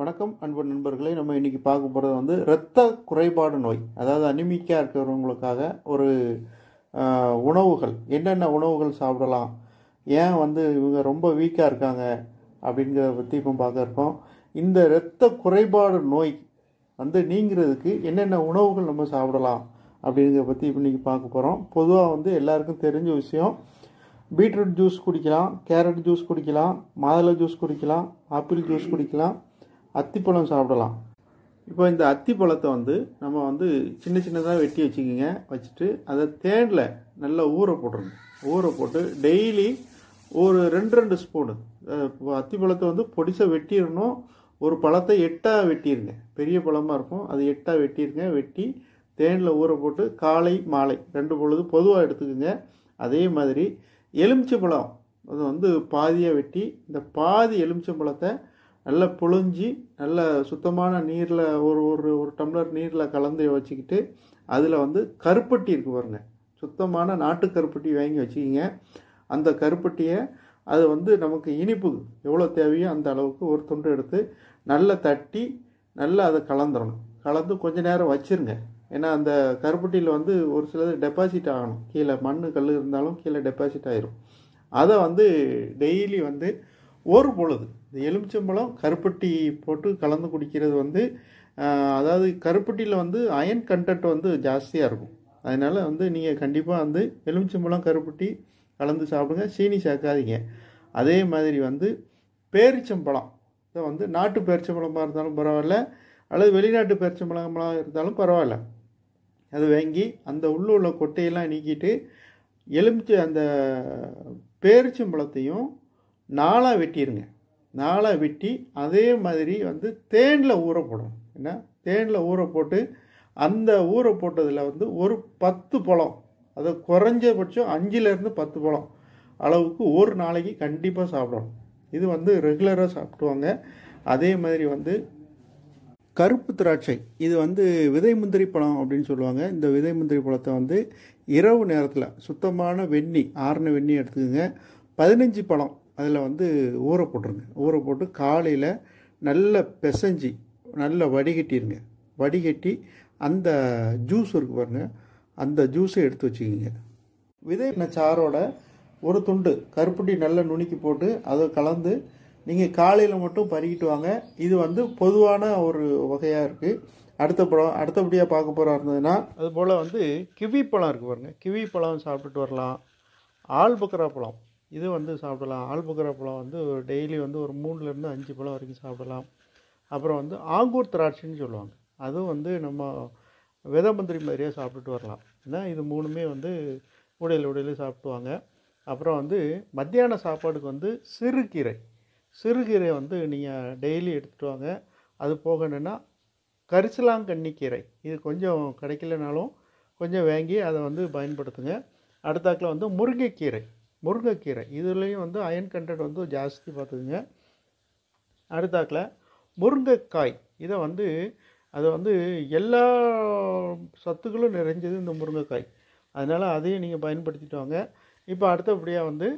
வணக்கம் அன்பு நண்பர்களே நம்ம இன்றைக்கி பார்க்க போகிறது வந்து இரத்த குறைபாடு நோய் அதாவது அனிமிக்காக இருக்கிறவங்களுக்காக ஒரு உணவுகள் என்னென்ன உணவுகள் சாப்பிடலாம் ஏன் வந்து இவங்க ரொம்ப வீக்காக இருக்காங்க அப்படிங்கிறத பற்றி இப்போ பார்க்க இருக்கோம் இந்த இரத்த குறைபாடு நோய் வந்து நீங்கிறதுக்கு என்னென்ன உணவுகள் நம்ம சாப்பிடலாம் அப்படிங்கிறத பற்றி இப்போ இன்றைக்கி பார்க்க போகிறோம் பொதுவாக வந்து எல்லாருக்கும் தெரிஞ்ச விஷயம் பீட்ரூட் ஜூஸ் குடிக்கலாம் கேரட் ஜூஸ் குடிக்கலாம் மாதுளை ஜூஸ் குடிக்கலாம் ஆப்பிள் ஜூஸ் குடிக்கலாம் அத்திப்பழம் சாப்பிடலாம் இப்போ இந்த அத்திப்பழத்தை வந்து நம்ம வந்து சின்ன சின்னதாக வெட்டி வச்சுக்கிங்க வச்சுட்டு அதை தேனில் நல்லா ஊற போட்டுருங்க ஊற போட்டு டெய்லி ஒரு ரெண்டு ரெண்டு ஸ்பூனு அத்திப்பழத்தை வந்து பொடிசை வெட்டிடணும் ஒரு பழத்தை எட்டாக வெட்டிடுங்க பெரிய பழமாக இருக்கும் அது எட்டாக வெட்டிடுங்க வெட்டி தேனில் ஊற போட்டு காலை மாலை ரெண்டு பொழுது பொதுவாக எடுத்துக்கோங்க அதே மாதிரி எலுமிச்சை பழம் அது வந்து பாதியாக வெட்டி இந்த பாதி எலுமிச்சை பழத்தை நல்லா புழிஞ்சி நல்ல சுத்தமான நீரில் ஒரு ஒரு ஒரு டம்ளர் நீரில் கலந்து வச்சுக்கிட்டு அதில் வந்து கருப்பட்டி இருக்குது பாருங்க சுத்தமான நாட்டு கருப்பட்டி வாங்கி வச்சுக்கிங்க அந்த கருப்பட்டியை அது வந்து நமக்கு இனிப்பு எவ்வளோ தேவையோ அந்த அளவுக்கு ஒரு துண்டு எடுத்து நல்லா தட்டி நல்லா அதை கலந்துடணும் கலந்து கொஞ்ச நேரம் வச்சுருங்க ஏன்னா அந்த கருப்பட்டியில் வந்து ஒரு சிலது டெபாசிட் ஆகணும் கீழே மண் கல் இருந்தாலும் கீழே டெபாசிட் ஆயிரும் அதை வந்து டெய்லி வந்து ஒரு பொழுது இந்த எலுமிச்சம்பழம் கருப்பட்டி போட்டு கலந்து குடிக்கிறது வந்து அதாவது கருப்பட்டியில் வந்து அயன் கண்டென்ட் வந்து ஜாஸ்தியாக இருக்கும் அதனால் வந்து நீங்கள் கண்டிப்பாக வந்து எலுமிச்சம்பழம் கருப்பட்டி கலந்து சாப்பிடுங்க சீனி சேர்க்காதீங்க அதே மாதிரி வந்து பேரிச்சம்பழம் இதை வந்து நாட்டு பேரிச்சம்பழமாக இருந்தாலும் பரவாயில்ல அல்லது வெளிநாட்டு பேரிச்சம்பழமாக இருந்தாலும் பரவாயில்ல அது வாங்கி அந்த உள்ளே உள்ள கொட்டையெல்லாம் நீக்கிட்டு எலுமிச்சை அந்த பேரிச்சம்பழத்தையும் நாளாக வெட்டிடுங்க நாளாக வெட்டி அதே மாதிரி வந்து தேனில் ஊற போடணும் என்ன தேனில் ஊற போட்டு அந்த ஊற போட்டதில் வந்து ஒரு பத்து பழம் அது குறைஞ்சபட்சம் அஞ்சுலேருந்து பத்து பழம் அளவுக்கு ஒரு நாளைக்கு கண்டிப்பாக சாப்பிடணும் இது வந்து ரெகுலராக சாப்பிடுவாங்க அதே மாதிரி வந்து கருப்பு திராட்சை இது வந்து விதை முந்திரி பழம் அப்படின்னு சொல்லுவாங்க இந்த விதை முந்திரி பழத்தை வந்து இரவு நேரத்தில் சுத்தமான வெண்ணி ஆறுன வெண்ணி எடுத்துக்கோங்க பதினஞ்சு பழம் அதில் வந்து ஊற போட்டுருங்க ஊற போட்டு காலையில் நல்ல பிசைஞ்சி நல்ல வடிகட்டிடுங்க வடிகட்டி அந்த ஜூஸ் இருக்கு பாருங்கள் அந்த ஜூஸை எடுத்து வச்சுக்கோங்க விதை சாரோட ஒரு துண்டு கருப்புட்டி நல்லா நுணுக்கி போட்டு அதை கலந்து நீங்கள் காலையில் மட்டும் பருகிட்டு வாங்க இது வந்து பொதுவான ஒரு வகையாக இருக்குது அடுத்த பழம் அடுத்தபடியாக பார்க்க போகிறா இருந்ததுன்னா அதுபோல் வந்து கிவி பழம் இருக்குது பாருங்கள் கிவி பழம் சாப்பிட்டுட்டு வரலாம் ஆல்பக்கரா பழம் இது வந்து சாப்பிடலாம் ஆல்புகரா பழம் வந்து டெய்லி வந்து ஒரு மூணுலேருந்து அஞ்சு பழம் வரைக்கும் சாப்பிடலாம் அப்புறம் வந்து ஆங்கூர் திராட்சைன்னு சொல்லுவாங்க அதுவும் வந்து நம்ம விதமந்திரி மாதிரியே சாப்பிட்டுட்டு வரலாம் ஏன்னா இது மூணுமே வந்து உடையில் உடையிலே சாப்பிடுவாங்க அப்புறம் வந்து மத்தியான சாப்பாடுக்கு வந்து சிறுகீரை சிறுகீரை வந்து நீங்கள் டெய்லி எடுத்துகிட்டு வாங்க அது போக என்னென்னா கரிசலாங்கண்ணி கீரை இது கொஞ்சம் கிடைக்கலனாலும் கொஞ்சம் வாங்கி அதை வந்து பயன்படுத்துங்க அடுத்தாக்கில் வந்து முருங்கைக்கீரை முருங்கைக்கீரை இதுலேயும் வந்து அயன் கண்டென்ட் வந்து ஜாஸ்தி பார்த்துக்குங்க அடுத்தாக்கில் முருங்கைக்காய் இதை வந்து அது வந்து எல்லா சத்துக்களும் நிறைஞ்சது இந்த முருங்கைக்காய் அதனால் அதையும் நீங்கள் பயன்படுத்திட்டு வாங்க இப்போ அடுத்தபடியாக வந்து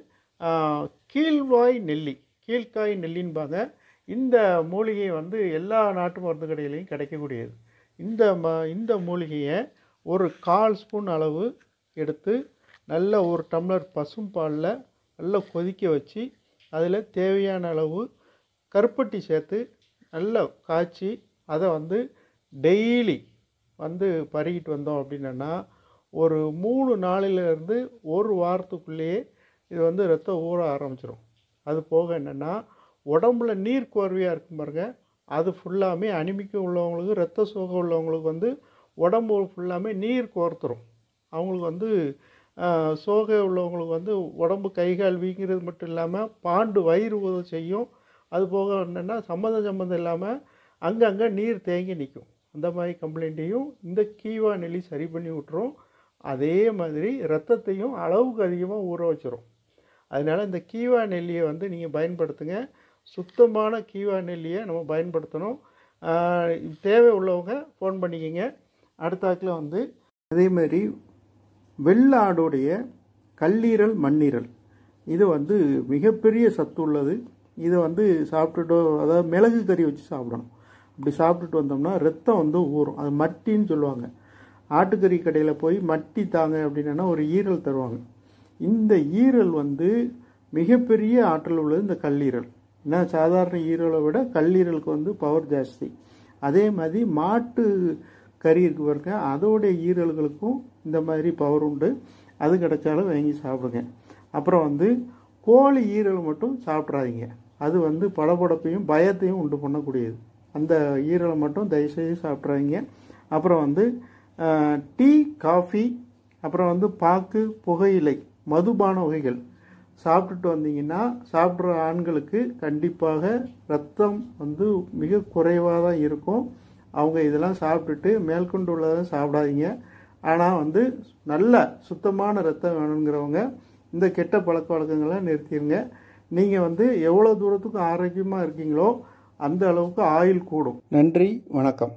கீழ்வாய் நெல்லி கீழ்காய் நெல்லின்பாங்க இந்த மூலிகை வந்து எல்லா நாட்டு மருந்து கடைகளையும் கிடைக்கக்கூடியது இந்த ம இந்த மூலிகையை ஒரு கால் ஸ்பூன் அளவு எடுத்து நல்ல ஒரு டம்ளர் பசும்பாலில் நல்லா கொதிக்க வச்சு அதில் தேவையான அளவு கருப்பட்டி சேர்த்து நல்லா காய்ச்சி அதை வந்து டெய்லி வந்து பருகிட்டு வந்தோம் அப்படின்னா ஒரு மூணு நாளிலேருந்து ஒரு வாரத்துக்குள்ளேயே இது வந்து ரத்தம் ஊற ஆரம்பிச்சிடும் அது போக என்னென்னா உடம்புல நீர் கோர்வையாக இருக்கும் பாருங்க அது ஃபுல்லாமே அனிமிக்க உள்ளவங்களுக்கு ரத்த சோகம் உள்ளவங்களுக்கு வந்து உடம்பு ஃபுல்லாமே நீர் கோர்த்துரும் அவங்களுக்கு வந்து சோகை உள்ளவங்களுக்கு வந்து உடம்பு கை கால் வீங்கிறது மட்டும் இல்லாமல் பாண்டு வயிறு உதவி செய்யும் அது போக என்னென்னா சம்மந்தம் சம்மந்தம் இல்லாமல் அங்கங்கே நீர் தேங்கி நிற்கும் அந்த மாதிரி கம்ப்ளைண்ட்டையும் இந்த கீவா நெல்லி சரி பண்ணி விட்டுரும் அதே மாதிரி ரத்தத்தையும் அளவுக்கு அதிகமாக ஊற வச்சிரும் அதனால் இந்த கீவா நெல்லியை வந்து நீங்கள் பயன்படுத்துங்க சுத்தமான கீவா நெல்லியை நம்ம பயன்படுத்தணும் தேவை உள்ளவங்க ஃபோன் பண்ணிக்கிங்க அடுத்தாக்கில் வந்து மாதிரி வெள்ளாடுடைய கல்லீரல் மண்ணீரல் இது வந்து மிகப்பெரிய சத்து உள்ளது இதை வந்து சாப்பிட்டுட்டு அதாவது மிளகு கறி வச்சு சாப்பிடணும் அப்படி சாப்பிட்டுட்டு வந்தோம்னா ரத்தம் வந்து ஊறும் அது மட்டின்னு சொல்லுவாங்க ஆட்டுக்கறி கடையில் போய் மட்டி தாங்க அப்படின்னா ஒரு ஈரல் தருவாங்க இந்த ஈரல் வந்து மிகப்பெரிய ஆற்றல் உள்ளது இந்த கல்லீரல் ஏன்னா சாதாரண ஈரலை விட கல்லீரலுக்கு வந்து பவர் ஜாஸ்தி அதே மாதிரி மாட்டு கறி இருக்கு பாருங்க அதோடைய ஈரல்களுக்கும் இந்த மாதிரி பவர் உண்டு அது கிடைச்சாலும் வாங்கி சாப்பிடுங்க அப்புறம் வந்து கோழி ஈரல் மட்டும் சாப்பிட்றாதீங்க அது வந்து படபடப்பையும் பயத்தையும் உண்டு பண்ணக்கூடியது அந்த ஈரலை மட்டும் தயவுசெய்து சாப்பிட்றாதீங்க அப்புறம் வந்து டீ காஃபி அப்புறம் வந்து பாக்கு புகையிலை மதுபான வகைகள் சாப்பிட்டுட்டு வந்தீங்கன்னா சாப்பிட்ற ஆண்களுக்கு கண்டிப்பாக ரத்தம் வந்து மிக குறைவாக தான் இருக்கும் அவங்க இதெல்லாம் சாப்பிட்டுட்டு மேற்கொண்டு உள்ளதை சாப்பிடாதீங்க ஆனால் வந்து நல்ல சுத்தமான ரத்தம் வேணுங்கிறவங்க இந்த கெட்ட பழக்க வழக்கங்களை நிறுத்திடுங்க நீங்கள் வந்து எவ்வளோ தூரத்துக்கு ஆரோக்கியமாக இருக்கீங்களோ அந்த அளவுக்கு ஆயில் கூடும் நன்றி வணக்கம்